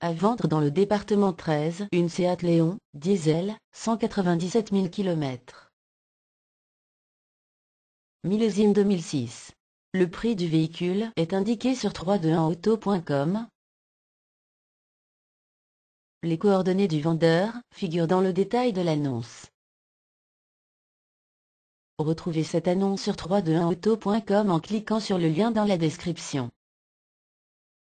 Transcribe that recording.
À vendre dans le département 13 une Seat Léon, diesel, 197 000 km. Millésime 2006. Le prix du véhicule est indiqué sur 321auto.com. Les coordonnées du vendeur figurent dans le détail de l'annonce. Retrouvez cette annonce sur 321auto.com en cliquant sur le lien dans la description.